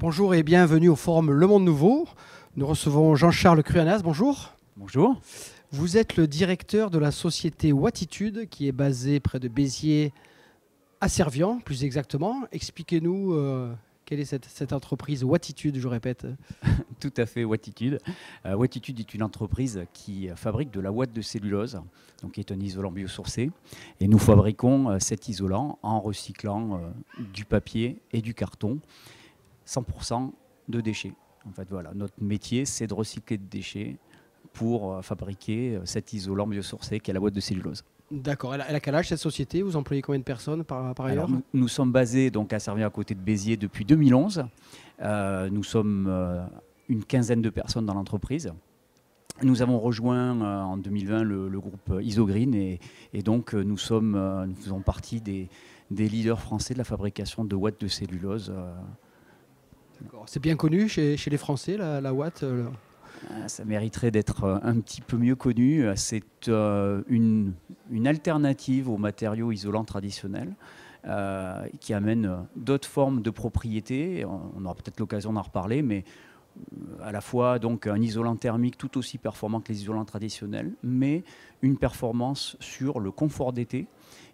Bonjour et bienvenue au forum Le Monde Nouveau. Nous recevons Jean-Charles Cruanas. Bonjour. Bonjour. Vous êtes le directeur de la société Watitude qui est basée près de Béziers à Servian, plus exactement. Expliquez-nous euh, quelle est cette, entreprise Watitude, je répète. Tout à fait, Watitude. Wattitude euh, Watitude est une entreprise qui fabrique de la ouate de cellulose, donc qui est un isolant biosourcé. Et nous fabriquons euh, cet isolant en recyclant du papier et du carton. 100% de déchets. En fait, voilà, notre métier, c'est de recycler des déchets pour euh, fabriquer euh, cet isolant biosourcé qui est la boîte de cellulose. D'accord. Elle, a quel âge cette société Vous employez combien de personnes par, ailleurs nous, sommes basés donc à Servir à côté de Béziers depuis 2011. Euh, nous sommes une quinzaine de personnes dans l'entreprise. Nous avons rejoint en 2020 le, groupe Isogreen et, donc nous, sommes, nous faisons partie des, leaders français de la fabrication de boîtes de cellulose c'est bien connu chez, les Français, la, la Watt euh, ah, Ça mériterait d'être euh, un petit peu mieux connu. Euh, c'est une, alternative aux matériaux isolants traditionnels. qui amène d'autres formes de propriétés. On aura peut-être l'occasion d'en reparler, mais à la fois donc un isolant thermique tout aussi performant que les isolants traditionnels, mais une performance sur le confort d'été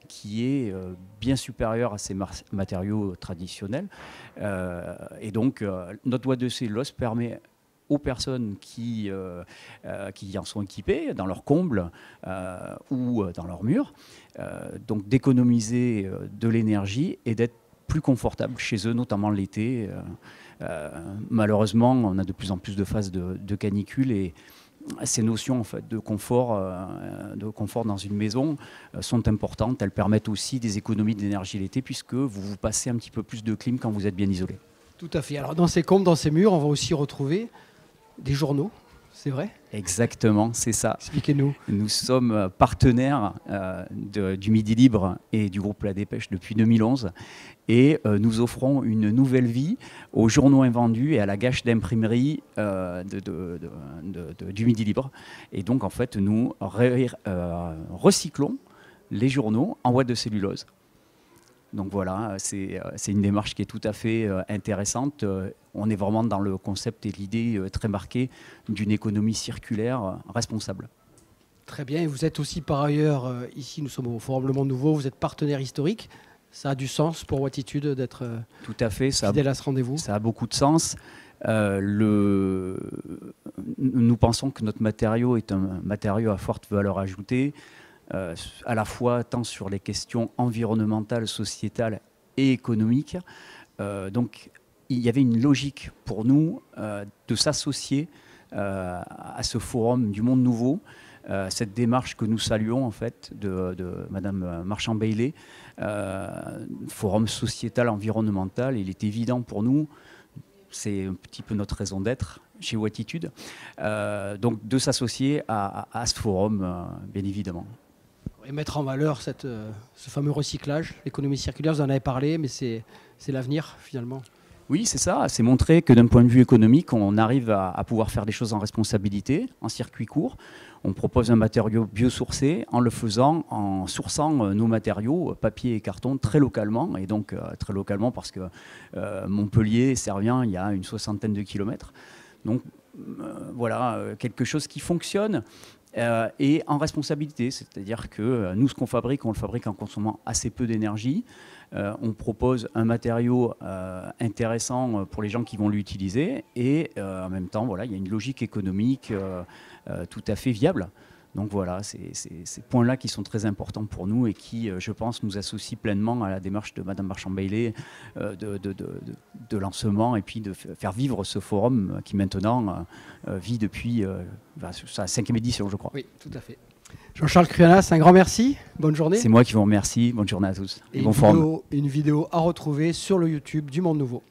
qui est euh, bien supérieure à ces matériaux traditionnels. Euh, et donc, euh, notre voie de cellulose permet aux personnes qui, qui en sont équipées, dans leur comble ou dans leur mur, donc d'économiser de l'énergie et d'être plus chez eux, notamment l'été. Euh, euh, malheureusement, on a de plus en plus de phases de, canicule et ces notions en fait, de, confort, euh, de confort dans une maison sont importantes. Elles permettent aussi des économies d'énergie l'été puisque vous vous passez un petit peu plus de clim quand vous êtes bien isolé. Tout à fait. Alors dans ces combes, dans ces murs, on va aussi retrouver des journaux, c'est vrai Exactement, c'est ça. Expliquez-nous. Nous sommes euh, partenaires euh, du Midi Libre et du groupe La Dépêche depuis 2011 et euh, nous offrons une nouvelle vie aux journaux invendus et à la gâche d'imprimerie du Midi Libre. Et donc en fait, nous recyclons les journaux en boîte de cellulose donc voilà, euh, euh, c'est une démarche qui est tout à fait euh, intéressante. On est vraiment dans le concept et l'idée très marquée d'une économie circulaire responsable. Très bien, et vous êtes aussi par ailleurs, ici nous sommes au Forum Le Monde Nouveau, vous êtes partenaire historique. Ça a du sens pour Wattitude d'être tout à fait ça ce rendez-vous. Ça a beaucoup de sens. Nous pensons que notre matériau est un matériau à forte valeur ajoutée. Euh, à la fois tant sur les questions environnementales, sociétales et économiques. Euh, donc il y avait une logique pour nous euh, de s'associer à ce forum du monde nouveau. cette démarche que nous saluons en fait de, Madame Marchand Bailey, forum sociétal environnemental, il est évident pour nous, c'est un petit peu notre raison d'être, chez Wattitude. donc de s'associer à, ce forum, bien évidemment et mettre en valeur euh, ce fameux recyclage. L'économie circulaire, vous en avez parlé, mais c'est l'avenir finalement. Oui, c'est ça. C'est montrer que d'un point de vue économique, on arrive à, pouvoir faire des choses en responsabilité, en circuit court. On propose un matériau biosourcé en le faisant, en sourçant euh, nos matériaux, euh, papier et carton, très localement. Et donc, très localement, parce que Montpellier, Servien, il y a une soixantaine de kilomètres. Donc, voilà, quelque chose qui fonctionne euh, et en responsabilité, c'est-à-dire que euh, nous, ce qu'on fabrique, on le fabrique en consommant assez peu d'énergie. Euh, on propose un matériau intéressant pour les gens qui vont l'utiliser, et en même temps, il y a une logique économique tout à fait viable. Donc voilà, c'est ces points-là qui sont très importants pour nous et qui, euh, je pense, nous associent pleinement à la démarche de Madame Marchand-Bailey euh, de, lancement et puis de faire vivre ce forum euh, qui maintenant vit depuis bah, sa cinquième édition, je crois. Oui, tout à fait. Jean-Charles Cruanas, un grand merci. Bonne journée. C'est moi qui vous remercie. Bonne journée à tous. bon Une vidéo à retrouver sur le YouTube du Monde Nouveau.